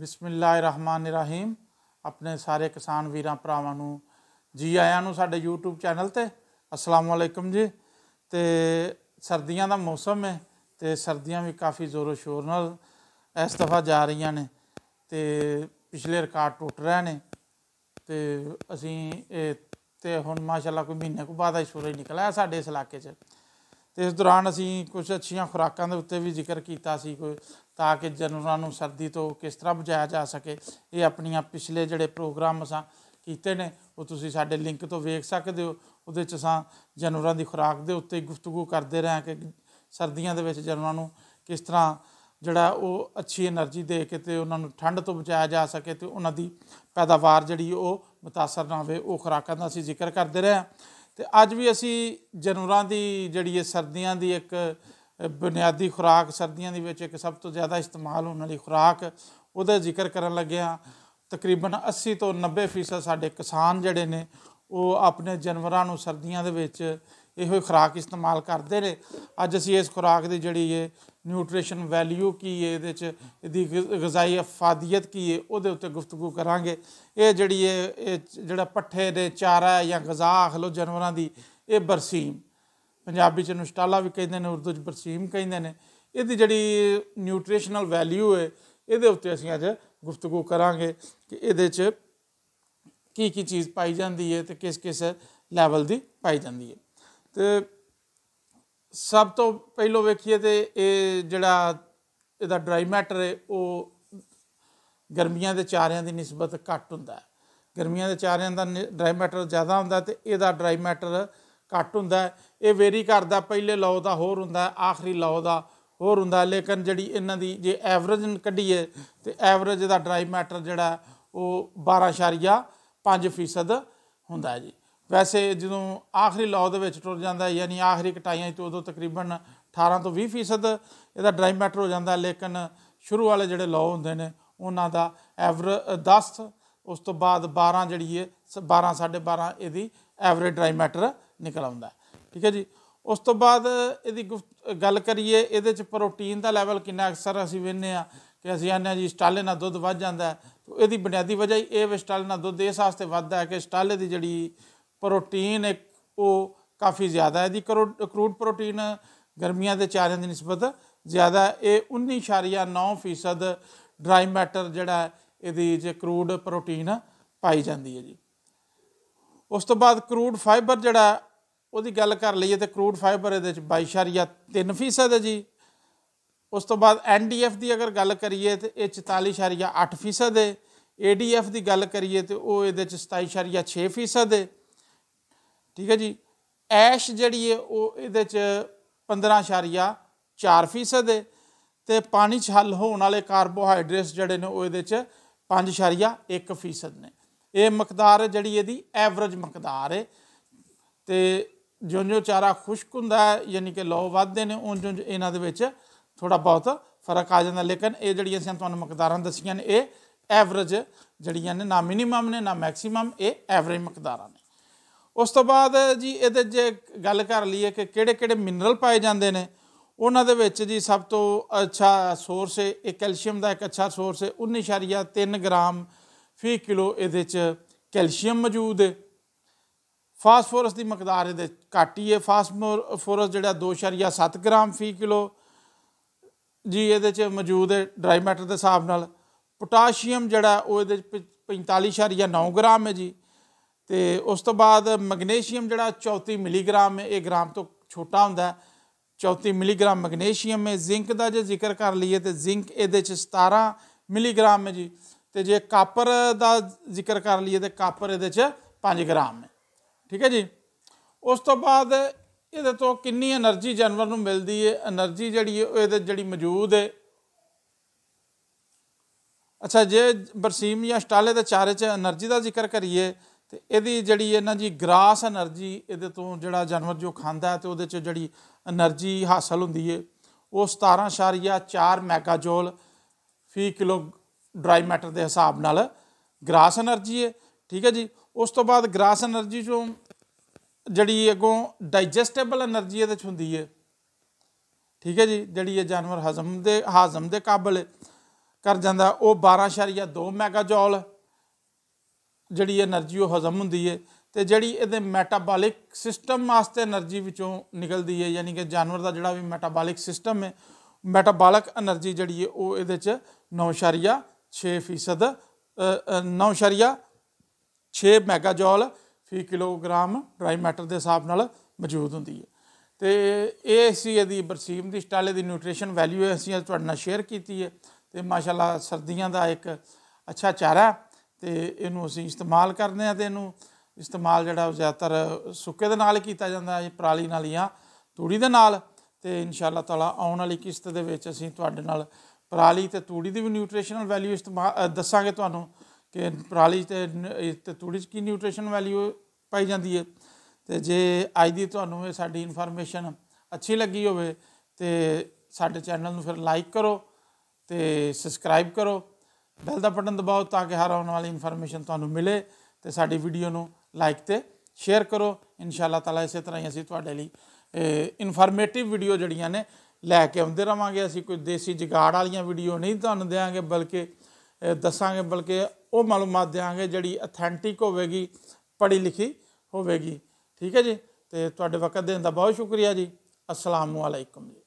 ਰਹੀਮ ਆਪਣੇ ਸਾਰੇ ਕਿਸਾਨ ਵੀਰਾਂ ਭਰਾਵਾਂ ਨੂੰ ਜੀ ਆਇਆਂ ਨੂੰ ਸਾਡੇ YouTube ਚੈਨਲ ਤੇ ਅਸਲਾਮ ਜੀ ਤੇ ਸਰਦੀਆਂ ਦਾ ਮੌਸਮ ਹੈ ਤੇ ਸਰਦੀਆਂ ਵੀ ਕਾਫੀ ਜ਼ੋਰੋ ਸ਼ੋਰ ਨਾਲ ਇਸ ਦਫਾ ਜਾ ਰਹੀਆਂ ਨੇ ਤੇ ਪਿਛਲੇ ਰਿਕਾਰਡ ਟੁੱਟ ਰਹੇ ਨੇ ਤੇ ਅਸੀਂ ਤੇ ਹੁਣ ਮਾਸ਼ਾਅੱਲਾ ਕੋਈ ਮਹੀਨੇ ਕੋ ਬਾਅਦ ਹੀ ਸੂਰਜ ਨਿਕਲਿਆ ਸਾਡੇ ਇਸ ਇਲਾਕੇ 'ਚ ਤੇ ਇਸ ਦੌਰਾਨ ਅਸੀਂ ਕੁਝ ਅੱਛੀਆਂ ਖੁਰਾਕਾਂ ਦੇ ਉੱਤੇ ਵੀ ਜ਼ਿਕਰ ਕੀਤਾ ਸੀ ਕੋਈ ਤਾਂ ਕਿ ਜਨਰਲਾਂ ਨੂੰ ਸਰਦੀ ਤੋਂ ਕਿਸ ਤਰ੍ਹਾਂ ਬਚਾਇਆ ਜਾ ਸਕੇ ਇਹ ਆਪਣੀਆਂ ਪਿਛਲੇ ਜਿਹੜੇ ਪ੍ਰੋਗਰਾਮ ਅਸਾਂ ਕੀਤੇ ਨੇ ਉਹ ਤੁਸੀਂ ਸਾਡੇ ਲਿੰਕ ਤੋਂ ਵੇਖ ਸਕਦੇ ਹੋ ਉਹਦੇ ਚ ਅਸਾਂ ਜਨਰਲਾਂ ਦੀ ਖੁਰਾਕ ਦੇ ਉੱਤੇ ਗੁਫ਼ਤਗੂ ਕਰਦੇ ਰਹੇ ਕਿ ਸਰਦੀਆਂ ਦੇ ਵਿੱਚ ਜਨਰਲਾਂ ਨੂੰ ਕਿਸ ਤਰ੍ਹਾਂ ਜਿਹੜਾ ਉਹ ਅੱਛੀ એનર્ਜੀ ਦੇ ਕੇ ਤੇ ਉਹਨਾਂ ਨੂੰ ਠੰਡ ਤੋਂ ਬਚਾਇਆ ਜਾ ਸਕੇ ਤੇ ਉਹਨਾਂ ਦੀ ਪੈਦਾਵਾਰ ਜਿਹੜੀ ਉਹ متاثر ਨਾ ਹੋਵੇ ਉਹ ਖੁਰਾਕਾਂ ਦਾ ਅਸੀਂ ਜ਼ਿਕਰ ਕਰਦੇ ਰਹੇ ਤੇ ਅੱਜ ਵੀ ਅਸੀਂ ਜਨੂਰਾਂ ਦੀ ਜਿਹੜੀ ਇਹ ਸਰਦੀਆਂ ਦੀ ਇੱਕ ਬੁਨਿਆਦੀ ਖੁਰਾਕ ਸਰਦੀਆਂ ਦੇ ਵਿੱਚ ਇੱਕ ਸਭ ਤੋਂ ਜ਼ਿਆਦਾ ਇਸਤੇਮਾਲ ਹੋਣ ਵਾਲੀ ਖੁਰਾਕ ਉਹਦਾ ਜ਼ਿਕਰ ਕਰਨ ਲੱਗੇ ਹਾਂ ਤਕਰੀਬਨ 80 ਤੋਂ 90% ਸਾਡੇ ਕਿਸਾਨ ਜਿਹੜੇ ਨੇ ਉਹ ਆਪਣੇ ਜਾਨਵਰਾਂ ਨੂੰ ਸਰਦੀਆਂ ਦੇ ਵਿੱਚ ਇਹੋ ਖੁਰਾਕ ਇਸਤੇਮਾਲ ਕਰਦੇ ਨੇ ਅੱਜ ਅਸੀਂ ਇਸ ਖੁਰਾਕ ਦੀ ਜਿਹੜੀ ਇਹ ਨਿਊਟ੍ਰੀਸ਼ਨ ਵੈਲਿਊ ਕੀ ਹੈ ਇਹਦੇ ਚ ਇਹਦੀ ਗਜ਼ਾਈ ਫਾਦੀਅਤ ਕੀ ਹੈ ਉਹਦੇ ਉੱਤੇ ਗੁਫ਼ਤਗੂ ਕਰਾਂਗੇ ਇਹ ਜਿਹੜੀ ਇਹ ਜਿਹੜਾ ਪੱਠੇ ਦੇ ਚਾਰਾ ਜਾਂ ਗਜ਼ਾ ਖਲੋ ਲੋ ਜਾਨਵਰਾਂ ਦੀ ਇਹ ਬਰਸੀਮ ਪੰਜਾਬੀ ਚ ਇਹਨੂੰ ਸ਼ਟਾਲਾ ਵੀ ਕਹਿੰਦੇ ਨੇ ਉਰਦੂ ਚ ਬਰਸੀਮ ਕਹਿੰਦੇ ਨੇ ਇਹਦੀ ਜਿਹੜੀ ਨਿਊਟ੍ਰੀਸ਼ਨਲ ਵੈਲਿਊ ਹੈ ਇਹਦੇ ਉੱਤੇ ਅਸੀਂ ਅੱਜ ਗੁਫ਼ਤਗੂ ਕਰਾਂਗੇ ਕਿ ਇਹਦੇ ਚ ਕੀ ਕੀ ਚੀਜ਼ ਪਾਈ ਜਾਂਦੀ ਹੈ ਤੇ ਕਿਸ ਕਿਸ ਲੈਵਲ ਦੀ ਪਾਈ ਜਾਂਦੀ ਹੈ ਤੇ ਸਭ ਤੋਂ ਪਹਿਲੋ ਵੇਖੀਏ ਤੇ ਇਹ ਜਿਹੜਾ ਇਹਦਾ ਡਰਾਈ ਮੈਟਰ ਹੈ ਉਹ ਗਰਮੀਆਂ ਦੇ ਚਾਰਿਆਂ ਦੀ ਨਿਸਬਤ ਘੱਟ ਹੁੰਦਾ ਹੈ ਗਰਮੀਆਂ ਦੇ ਚਾਰਿਆਂ ਦਾ ਡਰਾਈ ਮੈਟਰ ਜ਼ਿਆਦਾ ਹੁੰਦਾ ਤੇ ਇਹਦਾ ਡਰਾਈ ਮੈਟਰ ਘੱਟ ਹੁੰਦਾ ਇਹ ਵੇਰੀ ਕਰਦਾ ਪਹਿਲੇ ਲਾਉ ਦਾ ਹੋਰ ਹੁੰਦਾ ਆਖਰੀ ਲਾਉ ਦਾ ਹੋਰ ਹੁੰਦਾ ਲੇਕਿਨ ਜਿਹੜੀ ਇਹਨਾਂ ਦੀ ਜੇ ਐਵਰੇਜ ਕੱਢੀਏ ਤੇ ਐਵਰੇਜ ਦਾ ਡਰਾਈ ਮੈਟਰ ਜਿਹੜਾ ਉਹ 12.5% ਹੁੰਦਾ ਹੈ ਜੀ ਵੈਸੇ ਜਦੋਂ ਆਖਰੀ ਲਾਉ ਦੇ ਵਿੱਚ ਟੁਰ ਜਾਂਦਾ ਯਾਨੀ ਆਖਰੀ ਕਟਾਈਆਂ ਤੋਂ ਉਦੋਂ ਤਕਰੀਬਨ 18 ਤੋਂ 20% ਇਹਦਾ ਡਰਾਈ ਮੈਟਰ ਹੋ ਜਾਂਦਾ ਲੇਕਿਨ ਸ਼ੁਰੂ ਵਾਲੇ ਜਿਹੜੇ ਲਾਉ ਹੁੰਦੇ ਨੇ ਉਹਨਾਂ ਦਾ ਐਵਰ 10 ਉਸ ਤੋਂ ਬਾਅਦ 12 ਜਿਹੜੀ ਹੈ 12 12.5 ਇਹਦੀ ਐਵਰੇਜ ਡਰਾਈ ਮੈਟਰ ਨਿਕਲ ਆਉਂਦਾ ਠੀਕ ਹੈ ਜੀ ਉਸ ਤੋਂ ਬਾਅਦ ਇਹਦੀ ਗੱਲ ਕਰੀਏ ਇਹਦੇ ਚ ਪ੍ਰੋਟੀਨ ਦਾ ਲੈਵਲ ਕਿੰਨਾ ਅਕਸਰ ਅਸੀਂ ਵੇਖਨੇ ਆ ਕਿ ਅਸੀਂ ਆਨੇ ਜੀ ਸਟਾਲੇ ਨਾਲ ਦੁੱਧ ਵੱਧ ਜਾਂਦਾ ਇਹਦੀ ਬੁਨਿਆਦੀ ਵਜ੍ਹਾ ਇਹ ਵੀ ਸਟਾਲੇ ਨਾਲ ਦੁੱਧ ਇਸ ਵਾਸਤੇ ਵੱਧਦਾ ਹੈ ਕਿ ਸਟਾਲੇ ਦੀ ਜਿਹੜੀ ਪ੍ਰੋਟੀਨ ਇੱਕ ਉਹ ਕਾਫੀ ਜ਼ਿਆਦਾ ਹੈ ਦੀ ਕਰੂਡ ਪ੍ਰੋਟੀਨ ਗਰਮੀਆਂ ਦੇ ਚਾਰਿਆਂ ਦੀ ਨਿਸਬਤ ਜ਼ਿਆਦਾ ਇਹ 19.9% ਡਰਾਈ ਮੈਟਰ ਜਿਹੜਾ ਇਹਦੀ ਜੇ ਕਰੂਡ ਪ੍ਰੋਟੀਨ ਪਾਈ ਜਾਂਦੀ ਹੈ ਜੀ ਉਸ ਤੋਂ ਬਾਅਦ ਕਰੂਡ ਫਾਈਬਰ ਜਿਹੜਾ ਉਹਦੀ ਗੱਲ ਕਰ ਲਈਏ ਤੇ ਕਰੂਡ ਫਾਈਬਰ ਇਹਦੇ ਵਿੱਚ 22.3% ਹੈ ਜੀ ਉਸ ਤੋਂ ਬਾਅਦ ਐਨਡੀਐਫ ਦੀ ਅਗਰ ਗੱਲ ਕਰੀਏ ਤੇ ਇਹ 44.8% ਹੈ ਏਡੀਐਫ ਦੀ ਗੱਲ ਕਰੀਏ ਤੇ ਉਹ ਇਹਦੇ ਚ 27.6% ਹੈ ਠੀਕ ਹੈ ਜੀ ਐਸ਼ ਜਿਹੜੀ ਹੈ ਉਹ ਇਹਦੇ ਚ 15.4% ਹੈ ਤੇ ਪਾਣੀ ਚ ਹੱਲ ਹੋਣ ਵਾਲੇ ਕਾਰਬੋਹਾਈਡਰੇਟਸ ਜਿਹੜੇ ਨੇ ਉਹ ਇਹਦੇ ਚ 5.1% ਨੇ ਇਹ ਮਕਦਾਰ ਜਿਹੜੀ ਇਹਦੀ ਐਵਰੇਜ ਮਕਦਾਰ ਹੈ ਤੇ ਜਿਉਂ-ਜਿਉਂ ਚਾਰਾ ਖੁਸ਼ਕ ਹੁੰਦਾ ਹੈ ਯਾਨੀ ਕਿ ਲੋ ਵੱਧਦੇ ਨੇ ਉਹ ਜੋ ਇਹਨਾਂ ਦੇ ਵਿੱਚ ਥੋੜਾ ਬਹੁਤ ਫਰਕ ਆ ਜਾਂਦਾ ਲੇਕਿਨ ਇਹ ਜਿਹੜੀਆਂ ਅਸੀਂ ਤੁਹਾਨੂੰ ਮਕਦਾਰਾਂ ਦੱਸੀਆਂ ਨੇ ਇਹ ਐਵਰੇਜ ਜਿਹੜੀਆਂ ਨੇ ਨਾ ਮਿਨੀਮਮ ਨੇ ਨਾ ਮੈਕਸਿਮਮ ਇਹ ਐਵਰੇਜ ਮਕਦਾਰਾਂ ਨੇ ਉਸ ਤੋਂ ਬਾਅਦ ਜੀ ਇਹਦੇ ਜੇ ਗੱਲ ਕਰ ਲਈਏ ਕਿ ਕਿਹੜੇ-ਕਿਹੜੇ ਮਿਨਰਲ ਪਾਏ ਜਾਂਦੇ ਨੇ ਉਹਨਾਂ ਦੇ ਵਿੱਚ ਜੀ ਸਭ ਤੋਂ ਅੱਛਾ ਸੋਰਸ ਹੈ ਇਹ ਕੈਲਸ਼ੀਅਮ ਦਾ ਇੱਕ ਅੱਛਾ ਸੋਰਸ ਹੈ 19.3 ਗ੍ਰਾਮ ਫੀ ਕਿਲੋ ਇਹਦੇ ਚ ਕੈਲਸ਼ੀਅਮ ਮੌਜੂਦ ਹੈ ਫਾਸਫੋਰਸ ਦੀ ਮਕਦਾਰ ਇਹਦੇ ਘਾਟੀ ਹੈ ਫਾਸਫੋਰਸ ਜਿਹੜਾ 2.7 ਗ੍ਰਾਮ ਫੀ ਕਿਲੋ ਜੀ ਇਹਦੇ ਚ ਮੌਜੂਦ ਹੈ ਡਰਾਈ ਮੈਟਰ ਦੇ ਹਿਸਾਬ ਨਾਲ ਪੋਟਾਸ਼ੀਅਮ ਜਿਹੜਾ ਉਹ ਇਹਦੇ ਚ 45.9 ਗ੍ਰਾਮ ਹੈ ਜੀ ਤੇ ਉਸ ਤੋਂ ਬਾਅਦ ਮੈਗਨੀਸ਼ੀਅਮ ਜਿਹੜਾ 34 ਮਿਲੀਗ੍ਰਾਮ ਹੈ ਇਹ ਗ੍ਰਾਮ ਤੋਂ ਛੋਟਾ ਹੁੰਦਾ 34 ਮਿਲੀਗ੍ਰਾਮ ਮੈਗਨੀਸ਼ੀਅਮ ਹੈ ਜ਼ਿੰਕ ਦਾ ਜੇ ਜ਼ਿਕਰ ਕਰ ਲਈਏ ਤੇ ਜ਼ਿੰਕ ਇਹਦੇ ਚ 17 ਮਿਲੀਗ੍ਰਾਮ ਹੈ ਜੀ ਤੇ ਜੇ ਕਾਪਰ ਦਾ ਜ਼ਿਕਰ ਕਰ ਲਈਏ ਤੇ ਕਾਪਰ ਇਹਦੇ ਚ 5 ਗ੍ਰਾਮ ਹੈ ਠੀਕ ਹੈ ਜੀ ਉਸ ਤੋਂ ਬਾਅਦ ਇਹਦੇ ਤੋਂ ਕਿੰਨੀ એનર્ਜੀ ਜਾਨਵਰ ਨੂੰ ਮਿਲਦੀ ਹੈ એનર્ਜੀ ਜਿਹੜੀ ਹੈ ਇਹਦੇ ਜਿਹੜੀ ਮੌਜੂਦ ਹੈ ਅੱਛਾ ਜੇ ਬਰਸੀਮ ਜਾਂ ਸਟਾਲੇ ਦੇ ਚਾਰੇ 'ਚ એનર્ਜੀ ਦਾ ਜ਼ਿਕਰ ਕਰੀਏ ਤੇ ਇਹਦੀ ਜਿਹੜੀ ਇਹਨਾਂ ਜੀ ਗ੍ਰਾਸ એનર્ਜੀ ਇਹਦੇ ਤੋਂ ਜਿਹੜਾ ਜਾਨਵਰ ਜੋ ਖਾਂਦਾ ਹੈ ਤੇ ਉਹਦੇ 'ਚ ਜਿਹੜੀ એનર્ਜੀ ਹਾਸਲ ਹੁੰਦੀ ਹੈ ਉਹ 17.4 ਮੈਗਾਜੋਲ ਫੀ ਕਿਲੋ ਡਰਾਈ ਮੈਟਰ ਦੇ ਹਿਸਾਬ ਨਾਲ ਗ੍ਰਾਸ એનર્ਜੀ ਹੈ ਠੀਕ ਹੈ ਜੀ ਉਸ ਤੋਂ ਬਾਅਦ ਗ੍ਰਾਸ એનર્ਜੀ ਚੋਂ ਜਿਹੜੀ ਅਗੋਂ ਡਾਈਜੈਸਟੇਬਲ એનર્ਜੀ ਇਹਦੇ ਚ ਹੁੰਦੀ ਹੈ ਠੀਕ ਹੈ ਜੀ ਜਿਹੜੀ ਇਹ ਜਾਨਵਰ ਹਜ਼ਮ ਦੇ ਹਾਜ਼ਮ ਦੇ ਕਾਬਲ ਕਰ ਜਾਂਦਾ ਉਹ 12.2 ਮੈਗਾਜੌਲ ਜਿਹੜੀ એનર્ਜੀ ਉਹ ਹਜ਼ਮ ਹੁੰਦੀ ਹੈ ਤੇ ਜਿਹੜੀ ਇਹਦੇ ਮੈਟਾਬੋਲਿਕ ਸਿਸਟਮ ਵਾਸਤੇ એનર્ਜੀ ਵਿੱਚੋਂ ਨਿਕਲਦੀ ਹੈ ਯਾਨੀ ਕਿ ਜਾਨਵਰ ਦਾ ਜਿਹੜਾ ਵੀ ਮੈਟਾਬੋਲਿਕ ਸਿਸਟਮ ਹੈ ਮੈਟਾਬੋਲਿਕ એનર્ਜੀ ਜਿਹੜੀ ਹੈ ਉਹ ਇਹਦੇ ਚ 9.6% 9.6 6 ਮੈਗਾਜੌਲ ਫੀ ਕਿਲੋਗ੍ਰਾਮ ਡਰਾਈ ਮੈਟਰ ਦੇ ਹਿਸਾਬ ਨਾਲ ਮੌਜੂਦ ਹੁੰਦੀ ਹੈ ਤੇ ਇਹ ਸੀ ਇਹਦੀ ਬਰਸੀਮ ਦੀ ਸਟਾਲੇ ਦੀ ਨਿਊਟ੍ਰੀਸ਼ਨ ਵੈਲਿਊ ਅਸੀਂ ਅੱਜ ਤੁਹਾਡੇ ਨਾਲ ਸ਼ੇਅਰ ਕੀਤੀ ਹੈ ਤੇ ਮਾਸ਼ਾਅੱਲਾ ਸਰਦੀਆਂ ਦਾ ਇੱਕ ਅੱਛਾ ਚਾਰਾ ਤੇ ਇਹਨੂੰ ਅਸੀਂ ਇਸਤੇਮਾਲ ਕਰਦੇ ਆ ਤੇ ਇਹਨੂੰ ਇਸਤੇਮਾਲ ਜਿਹੜਾ ਜ਼ਿਆਦਾਤਰ ਸੁੱਕੇ ਦੇ ਨਾਲ ਕੀਤਾ ਜਾਂਦਾ ਹੈ ਪਰਾਲੀ ਨਾਲ ਜਾਂ ਤੂੜੀ ਦੇ ਨਾਲ ਤੇ ਇਨਸ਼ਾਅੱਲਾ ਤਾਲਾ ਆਉਣ ਵਾਲੀ ਕਿਸ਼ਤ ਦੇ ਵਿੱਚ ਅਸੀਂ ਤੁਹਾਡੇ ਨਾਲ ਪਰਾਲੀ ਤੇ ਤੂੜੀ ਦੀ ਵੀ ਨਿਊਟ੍ਰੀਸ਼ਨਲ ਵੈਲਿਊ ਇਸਤੇਮਾਲ ਦੱਸਾਂਗੇ ਤੁਹਾਨੂੰ ਕਿ ਪਰਾਲੀ ਤੇ ਤੇ ਥੋੜੀ ਜਿਹੀ ਕੀ ਨਿਊਟ੍ਰੀਸ਼ਨ ਵੈਲਿਊ ਪਾਈ ਜਾਂਦੀ ਹੈ ਤੇ ਜੇ ਅੱਜ ਦੀ ਤੁਹਾਨੂੰ ਇਹ ਸਾਡੀ ਇਨਫੋਰਮੇਸ਼ਨ ਅੱਛੀ ਲੱਗੀ ਹੋਵੇ ਤੇ ਸਾਡੇ ਚੈਨਲ ਨੂੰ ਫਿਰ ਲਾਈਕ ਕਰੋ ਤੇ ਸਬਸਕ੍ਰਾਈਬ ਕਰੋ ਬੈਲ ਦਾ ਬਟਨ ਦਬਾਓ ਤਾਂ ਕਿ ਹਰ ਆਉਣ ਵਾਲੀ ਇਨਫੋਰਮੇਸ਼ਨ ਤੁਹਾਨੂੰ ਮਿਲੇ ਤੇ ਸਾਡੀ ਵੀਡੀਓ ਨੂੰ ਲਾਈਕ ਤੇ ਸ਼ੇਅਰ ਕਰੋ ਇਨਸ਼ਾਅੱਲਾ ਤਾਲਾ ਇਸੇ ਤਰ੍ਹਾਂ ਹੀ ਅਸੀਂ ਤੁਹਾਡੇ ਲਈ ਇਨਫੋਰਮੇਟਿਵ ਵੀਡੀਓ ਜਿਹੜੀਆਂ ਨੇ ਲੈ ਕੇ ਆਉਂਦੇ ਰਵਾਂਗੇ ਅਸੀਂ ਕੋਈ ਦੇਸੀ ਜਗਾੜ ਵਾਲੀਆਂ ਵੀਡੀਓ ਨਹੀਂ ਤੁਹਾਨੂੰ ਦੇਵਾਂਗੇ ਬਲਕਿ ਦੱਸਾਂਗੇ ਬਲਕਿ ਉਹ ਮਾਲੂਮਾਤ ਦੇਵਾਂਗੇ ਜਿਹੜੀ ਅਥੈਂਟਿਕ ਹੋਵੇਗੀ ਪੜ੍ਹੀ ਲਿਖੀ ਹੋਵੇਗੀ ਠੀਕ ਹੈ ਜੀ ਤੇ ਤੁਹਾਡੇ ਵਕਤ ਦੇਣ ਦਾ ਬਹੁਤ ਸ਼ੁਕਰੀਆ ਜੀ ਅਸਲਾਮੁਅਲੈਕਮ ਜੀ